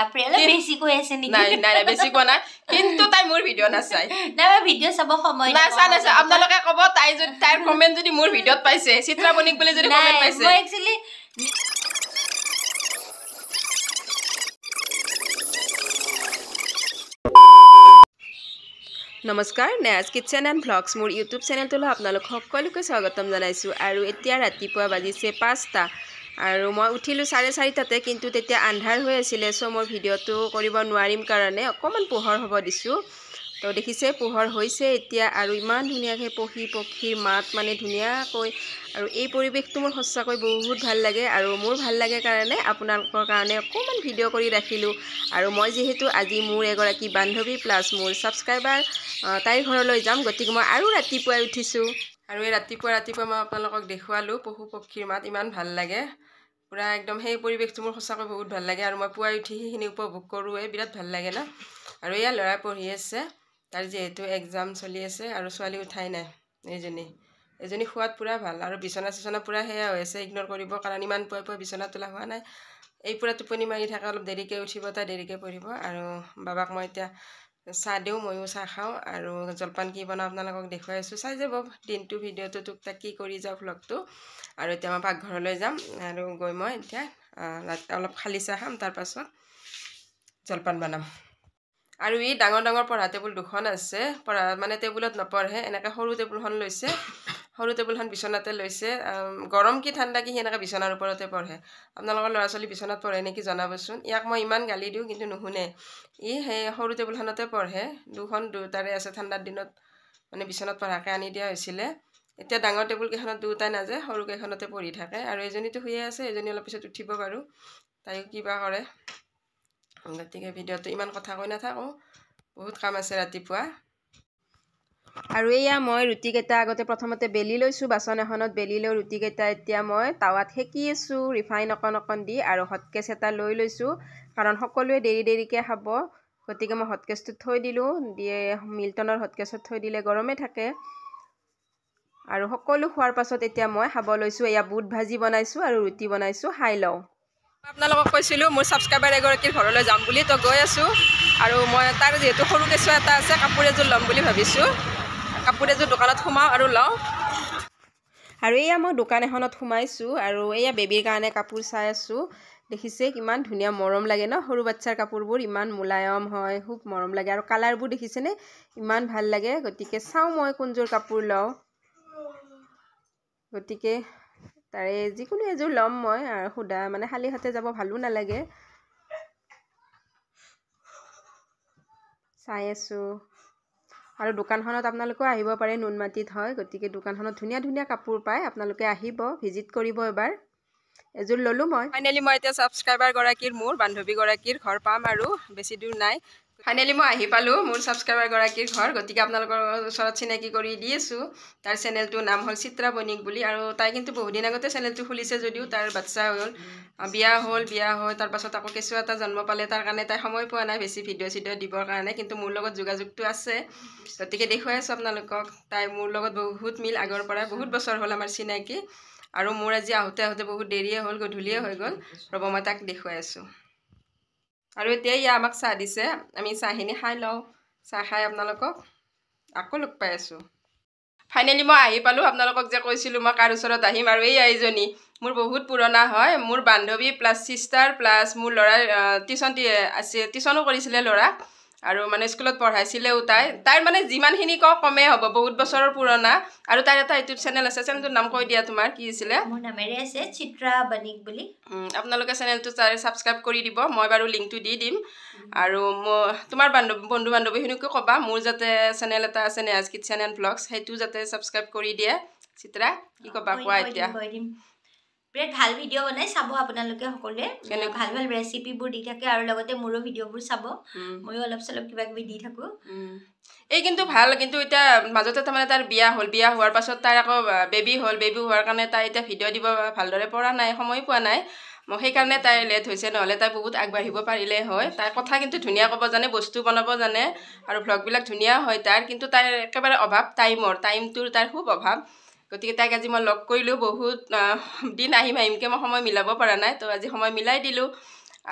নমস্কাৰ Neyaz kitchen and vlogs মোৰ YouTube চেনেলটোলৈ আপোনালোক সকলোকে স্বাগতম জনাইছোঁ আৰু এতিয়া ৰাতিপুৱা বাজিছে পাঁচটা আৰু মই উঠিলোঁ চাৰে চাৰিটাতে কিন্তু তেতিয়া আন্ধাৰ হৈ আছিলে চ' মই ভিডিঅ'টো কৰিব নোৱাৰিম কাৰণে অকণমান পোহৰ হ'ব দিছোঁ তো দেখিছে পোহৰ হৈছে এতিয়া আৰু ইমান ধুনীয়াকৈ পহী পক্ষীৰ মাত মানে ধুনীয়াকৈ আৰু এই পৰিৱেশটো মোৰ সঁচাকৈ বহুত ভাল লাগে আৰু মোৰ ভাল লাগে কাৰণে আপোনালোকৰ কাৰণে অকণমান ভিডিঅ' কৰি ৰাখিলোঁ আৰু মই যিহেতু আজি মোৰ এগৰাকী বান্ধৱী প্লাছ মোৰ ছাবস্ক্ৰাইবাৰ তাইৰ ঘৰলৈ যাম গতিকে মই আৰু ৰাতিপুৱাই উঠিছোঁ আৰু এই ৰাতিপুৱা ৰাতিপুৱা মই আপোনালোকক দেখুৱালোঁ পশু পক্ষীৰ মাত ইমান ভাল লাগে পূৰা একদম সেই পৰিৱেশটো মোৰ সঁচাকৈ বহুত ভাল লাগে আৰু মই পুৱাই উঠি সেইখিনি উপভোগ কৰোঁৱে বিৰাট ভাল লাগে না আৰু ইয়াৰ ল'ৰা পঢ়ি আছে তাৰ যিহেতু এক্সাম চলি আছে আৰু ছোৱালী উঠাই নাই এইজনী এজনী খোৱাত পূৰা ভাল আৰু বিচনা চিচনা পূৰা সেয়া হৈ আছে ইগন'ৰ কৰিব কাৰণ ইমান পুৱাই পুৱাই বিচনা তোলা হোৱা নাই এই পূৰা টোপনি মাৰি থাকে অলপ দেৰিকৈ উঠিব তাই দেৰিকৈ পঢ়িব আৰু বাবাক মই এতিয়া চাহ দিওঁ ময়ো চাহ খাওঁ আৰু জলপান কি বনাওঁ আপোনালোকক দেখুৱাই আছোঁ চাই যাব দিনটো ভিডিঅ'টো তোক তাক কি কৰি যাওঁ ভ্লগটো আৰু এতিয়া মই পাকঘৰলৈ যাম আৰু গৈ মই এতিয়া অলপ খালি চাহ খাম তাৰপাছত জলপান বনাম আৰু ই ডাঙৰ ডাঙৰ পঢ়া টেবুল দুখন আছে পঢ়া মানে টেবুলত নপঢ়ে এনেকৈ সৰু টেবুলখন লৈছে সৰু টেবুলখন বিচনাতে লৈছে গৰম কি ঠাণ্ডা কি সি এনেকৈ বিচনাৰ ওপৰতে পঢ়ে আপোনালোকৰ ল'ৰা ছোৱালী বিচনাত পঢ়ে নেকি জনাবচোন ইয়াক মই ইমান গালি দিওঁ কিন্তু নুশুনে ই সেই সৰু টেবুলখনতে পঢ়ে দুখন দুটাৰে আছে ঠাণ্ডাৰ দিনত মানে বিচনাত পঢ়াকৈ আনি দিয়া হৈছিলে এতিয়া ডাঙৰ টেবুলকেইখনত দুটাই নাযায় সৰুকেইখনতে পঢ়ি থাকে আৰু এজনীটো শুয়ে আছে এজনী অলপ পিছত উঠিব বাৰু তাইও কিবা কৰে গতিকে ভিডিঅ'টো ইমান কথা কৈ নাথাকোঁ বহুত কাম আছে ৰাতিপুৱা আৰু এয়া মই ৰুটিকেইটা আগতে প্ৰথমতে বেলি লৈছোঁ বাচন এখনত বেলি লৈ ৰুটিকেইটা এতিয়া মই টাৱাত সেকি আছোঁ ৰিফাইন অকণ অকণ দি আৰু হটকেচ এটা লৈ লৈছোঁ কাৰণ সকলোৱে দেৰি দেৰিকৈ খাব গতিকে মই হটকেচটো থৈ দিলোঁ দিয়ে মিল্টনৰ হটকেচত থৈ দিলে গৰমে থাকে আৰু সকলো খোৱাৰ পাছত এতিয়া মই খাব লৈছোঁ এয়া বুট ভাজি বনাইছোঁ আৰু ৰুটি বনাইছোঁ খাই লওঁ আপোনালোকক কৈছিলোঁ মোৰ ছাবস্ক্ৰাইবাৰ এগৰাকীৰ ঘৰলৈ যাম বুলি তো গৈ আছোঁ আৰু মই তাৰ যিহেতু সৰু কেঁচুৱা এটা আছে কাপোৰ এযোৰ ল'ম বুলি ভাবিছোঁ কাপোৰ এযোৰ দোকানত সোমাওঁ আৰু লওঁ আৰু এয়া মই দোকান এখনত সোমাইছোঁ আৰু এয়া বেবীৰ কাৰণে কাপোৰ চাই আছোঁ দেখিছে কিমান ধুনীয়া মৰম লাগে ন সৰু বাচ্ছাৰ কাপোৰবোৰ ইমান মোলায়ম হয় খুব মৰম লাগে আৰু কালাৰবোৰ দেখিছেনে ইমান ভাল লাগে গতিকে চাওঁ মই কোনযোৰ কাপোৰ লওঁ গতিকে তাৰে যিকোনো এযোৰ ল'ম মই আৰু সোধা মানে খালী হাতে যাব ভালো নালাগে চাই আছোঁ আৰু দোকানখনত আপোনালোকেও আহিব পাৰে নুনমাটিত হয় গতিকে দোকানখনত ধুনীয়া ধুনীয়া কাপোৰ পায় আপোনালোকে আহিব ভিজিট কৰিব এবাৰ এযোৰ ল'লোঁ মই ফাইনেলি মই এতিয়া ছাবস্ক্ৰাইবাৰগৰাকীৰ মোৰ বান্ধৱীগৰাকীৰ ঘৰ পাম আৰু বেছি দূৰ নাই ফাইনেলি মই আহি পালোঁ মোৰ ছাবস্ক্ৰাইবাৰগৰাকীৰ ঘৰ গতিকে আপোনালোকৰ ওচৰত চিনাকি কৰি দি আছোঁ তাৰ চেনেলটোৰ নাম হ'ল চিত্ৰা বনিক বুলি আৰু তাই কিন্তু বহুদিন আগতে চেনেলটো খুলিছে যদিও তাৰ বাচ্ছা হ'ল বিয়া হ'ল বিয়া হৈ তাৰপাছত আকৌ কেঁচু এটা জন্ম পালে তাৰ কাৰণে তাই সময় পোৱা নাই বেছি ভিডিঅ' চিডিঅ' দিবৰ কাৰণে কিন্তু মোৰ লগত যোগাযোগটো আছে গতিকে দেখুৱাই আছোঁ আপোনালোকক তাই মোৰ লগত বহুত মিল আগৰ পৰা বহুত বছৰ হ'ল আমাৰ চিনাকি আৰু মোৰ আজি আহোঁতে আহোঁতে বহুত দেৰিয়ে হ'ল গধূলিয়ে হৈ গ'ল ৰ'ব মই তাক দেখুৱাই আছোঁ আৰু এতিয়া ইয়াৰ আমাক চাহ দিছে আমি চাহখিনি খাই লওঁ চাহ খাই আপোনালোকক আকৌ লগ পাই আছোঁ ফাইনেলি মই আহি পালোঁ আপোনালোকক যে কৈছিলোঁ মই কাৰ ওচৰত আহিম আৰু এই আইজনী মোৰ বহুত পুৰণা হয় মোৰ বান্ধৱী প্লাছ ছিষ্টাৰ প্লাছ মোৰ ল'ৰাৰ টিউশ্যন আছে টিউশ্যনো কৰিছিলে ল'ৰাক আৰু মানে স্কুলত পঢ়াইছিলেও তাই তাইৰ মানে যিমানখিনি কওঁ কমেই হ'ব বহুত বছৰৰ পুৰণা আৰু তাইৰ এটা ইউটিউব চেনেল আছে চেনেলটোৰ নাম কৈ দিয়া তোমাৰ কি আছিলে মোৰ নামেৰে আছে চিত্ৰা বানিক বুলি আপোনালোকে চেনেলটো তাৰে ছাবস্ক্ৰাইব কৰি দিব মই বাৰু লিংকটো দি দিম আৰু মোৰ তোমাৰ বান্ধৱ বন্ধু বান্ধৱীখিনিকো ক'বা মোৰ যাতে চেনেল এটা আছে নেহাজ কিটচেন এণ্ড ব্লগছ সেইটো যাতে ছাবস্ক্ৰাইব কৰি দিয়ে চিত্ৰা কি ক'বা কোৱা এতিয়া বিৰাট ভাল ভিডিঅ' বনাই চাব আপোনালোকে সকলোৱে ভাল ভাল ৰেচিপিবোৰ দি থাকে আৰু লগতে মোৰো ভিডিঅ'বোৰ চাব ময়ো অলপ চলপ কিবা কিবি দি থাকোঁ এই কিন্তু ভাল কিন্তু এতিয়া মাজতে তাৰমানে তাৰ বিয়া হ'ল বিয়া হোৱাৰ পাছত তাইৰ আকৌ বেবী হ'ল বেবী হোৱাৰ কাৰণে তাই এতিয়া ভিডিঅ' দিব ভালদৰে পৰা নাই সময় পোৱা নাই মই সেইকাৰণে তাই লেট হৈছে নহ'লে তাই বহুত আগবাঢ়িব পাৰিলে হয় তাইৰ কথা কিন্তু ধুনীয়া ক'ব জানে বস্তু বনাব জানে আৰু ভ্লগবিলাক ধুনীয়া হয় তাৰ কিন্তু তাইৰ একেবাৰে অভাৱ টাইমৰ টাইমটোৰ তাইৰ খুব অভাৱ গতিকে তাইক আজি মই লগ কৰিলোঁ বহুত দিন আহিম আহিমকৈ মই সময় মিলাব পৰা নাই তো আজি সময় মিলাই দিলোঁ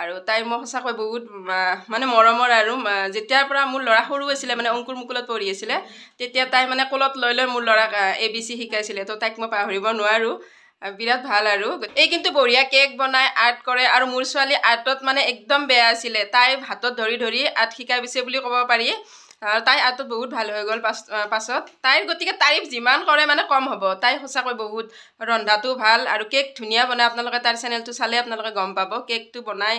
আৰু তাই মই সঁচাকৈ বহুত মানে মৰমৰ আৰু যেতিয়াৰ পৰা মোৰ ল'ৰা সৰু আছিলে মানে অংকুৰ মুকুলত পঢ়ি আছিলে তেতিয়া তাই মানে কলত লৈ লৈ মোৰ ল'ৰাক এ বি চি শিকাইছিলে তো তাইক মই পাহৰিব নোৱাৰোঁ বিৰাট ভাল আৰু এই কিন্তু বঢ়িয়া কেক বনাই আৰ্ট কৰে আৰু মোৰ ছোৱালী আৰ্টত মানে একদম বেয়া আছিলে তাই হাতত ধৰি ধৰি আৰ্ট শিকাই বিচাৰে বুলি ক'ব পাৰি তাই আঁতো বহুত ভাল হৈ গ'ল পাছত তাইৰ গতিকে তাৰিফ যিমান কৰে মানে কম হ'ব তাই সঁচাকৈ বহুত ৰন্ধাটো ভাল আৰু কেক ধুনীয়া বনায় আপোনালোকে তাইৰ চেনেলটো চালে আপোনালোকে গম পাব কেকটো বনাই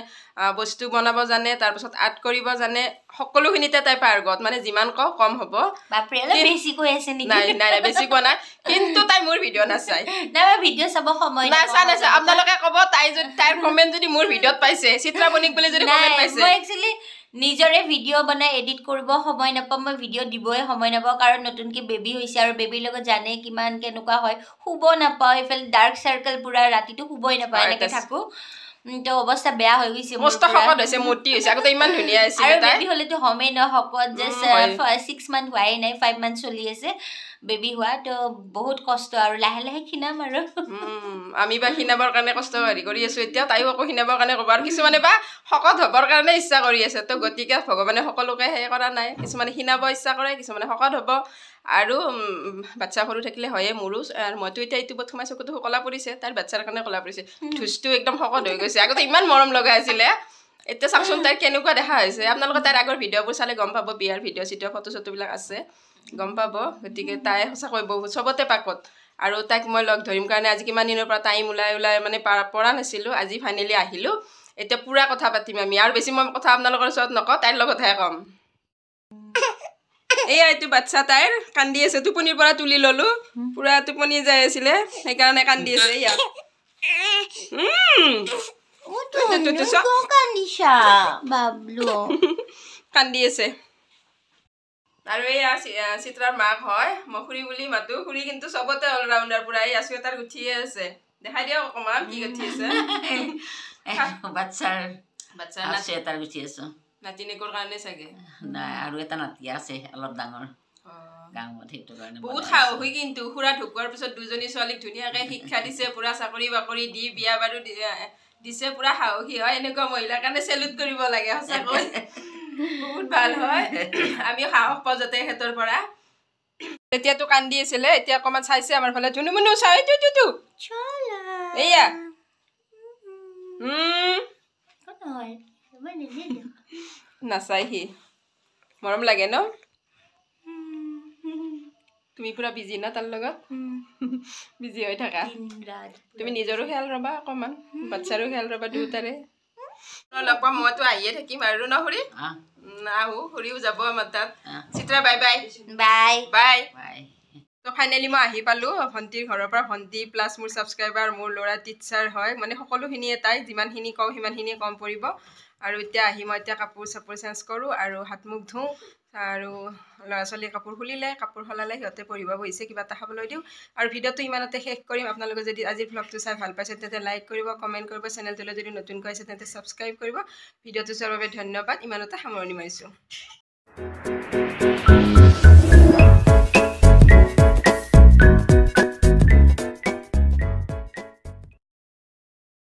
বস্তু বনাব জানে তাৰপাছত আৰ্ট কৰিব জানে সকলোখিনিতে তাই পাৰ্গত মানে যিমান কওঁ কম হ'ব বেছি কোৱা নাই কিন্তু তাই মোৰ ভিডিঅ' নাচাই আপোনালোকে ক'ব তাই যদি তাইৰ কমেণ্ট যদি মোৰ ভিডিঅ'ত পাইছে চিত্ৰা বনিক বুলি যদি কমেণ্ট পাইছে নিজৰে ভিডিঅ' বনাই এডিট কৰিব সময় নাপাওঁ মই ভিডিঅ' দিবই সময় নাপাওঁ কাৰণ নতুনকৈ বেবী হৈছে আৰু বেবীৰ লগত জানে কিমান কেনেকুৱা হয় শুব নাপাওঁ এইফালে ডাৰ্ক চাৰ্কেল পূৰা ৰাতিটো শুবই নাপাওঁ এনেকৈ থাকোঁ তো অৱস্থা বেয়া হৈ গৈছে মস্তা সকত হৈছে মূৰ্তি হৈছে আগতে ইমান ধুনীয়া আছে আৰু বেবি হ'লেতো হমেই ন সকত যে ছিক্স মান্থ হোৱাই নাই ফাইভ মান্থ চলি আছে বেবি হোৱা তো বহুত কষ্ট আৰু লাহে লাহে খীনাম আৰু আমি বা খীনাবৰ কাৰণে কষ্ট হেৰি কৰি আছো এতিয়া তাইও আকৌ খীনাবৰ কাৰণে ক'ব আৰু কিছুমানে বা শকত হ'বৰ কাৰণে ইচ্ছা কৰি আছে তো গতিকে ভগৱানে সকলোকে সেই কৰা নাই কিছুমানে খীনাব ইচ্ছা কৰে কিছুমানে শকত হ'ব আৰু বাচ্ছা সৰু থাকিলে হয়ে মোৰো আৰু মইতো এতিয়া এইটো প্ৰথমে চকুটো কলা পৰিছে তাৰ বাচ্ছাৰ কাৰণে কলা পৰিছে ধুচটো একদম শকত হৈ গৈছে আগতে ইমান মৰম লগা আছিলে এতিয়া চাওকচোন তাইৰ কেনেকুৱা দেখা হৈছে আপোনালোকে তাইৰ আগৰ ভিডিঅ'বোৰ চালে গম পাব বিয়াৰ ভিডিঅ' চিডিঅ' ফটো চটোবিলাক আছে গম পাব গতিকে তাই সঁচাকৈ বহুত চবতে পাকত আৰু তাইক মই লগ ধৰিম কাৰণে আজি কিমান দিনৰ পৰা টাইম ওলাই ওলাই মানে পৰা নাছিলোঁ আজি ফাইনেলি আহিলোঁ এতিয়া পূৰা কথা পাতিম আমি আৰু বেছি মই কথা আপোনালোকৰ ওচৰত নকওঁ তাইৰ লগতহে ক'ম এয়া এইটো বাচ্ছা তাইৰ কান্দি আছে টোপনিৰ পৰা তুলি ললো পুৰা টোপনি যাই আছিলে সেইকাৰণে কান্দি আছে কান্দি আছে আৰু এইয়া চিত্ৰাৰ মাক হয় মই খুৰী বুলি মাতো খুৰী কিন্তু চবতে অলৰাউণ্ডাৰ পৰা এই আছো তাৰ গুঠিয়ে আছে দেখাই দিয়ক অকণমান কি গুঠি আছে বাচ্ছাৰ বাচ্ছাৰ আছে তাৰ গুঠি আছো নাতিনে কৰ কাৰণে চাগে নাই আৰু এটা নাতি আছে অলপ ডাঙৰ বহুত সাহসী কিন্তু খুৰা ঢুকোৱাৰ পিছত দুজনী ছোৱালীক ধুনীয়াকে শিক্ষা দিছে পুৰা চাকৰি বাকৰি দি বিয়া বাৰু দিছে পুৰা সাহসী হয় এনেকুৱা মহিলাৰ কাৰণে চেলুট কৰিব লাগে সঁচাকৈ বহুত ভাল হয় আমি সাহস পাওঁ যাতে সিহঁতৰ পৰা এতিয়াতো কান্দি আছিলে এতিয়া অকণমান চাইছে আমাৰ ফালে ঝুনু মুনু চাই এইয়া নাচাইহি মৰম লাগে ন তুমি পুৰা বিজি ন তাৰ লগত বিজি হৈ থাকা তুমি নিজৰো খেয়াল ৰ'বা অকণমান বাচ্ছাৰো খেয়াল ৰ'বা দুয়োটাৰে লগ পৰা মইতো আহিয়ে থাকিম আৰু ন খুৰী আহো খুৰীও যাব আমাৰ তাত Chitra bye bye bye bye তো ফাইনেলি মই আহি পালোঁ ভণ্টিৰ ঘৰৰ পৰা ভণ্টি প্লাছ মোৰ ছাবস্ক্ৰাইবাৰ মোৰ ল'ৰা টিচাৰ হয় মানে সকলোখিনিয়ে তাই যিমানখিনি কওঁ সিমানখিনিয়ে কম পৰিব আৰু এতিয়া আহি মই এতিয়া কাপোৰ চাপোৰ চেঞ্জ কৰোঁ আৰু হাত মুখ ধুওঁ আৰু ল'ৰা ছোৱালীয়ে কাপোৰ খুলিলে কাপোৰ সলালে সিহঁতে পঢ়িব বহিছে কিবা এটা খাবলৈ দিওঁ আৰু ভিডিঅ'টো ইমানতে শেষ কৰিম আপোনালোকে যদি আজিৰ ভ্লগটো চাই ভাল পাইছে তেন্তে লাইক কৰিব কমেণ্ট কৰিব চেনেলটোলৈ যদি নতুনকৈ আছে তেন্তে ছাবস্ক্ৰাইব কৰিব ভিডিঅ'টো চোৱাৰ বাবে ধন্যবাদ ইমানতে সামৰণি মাৰিছোঁ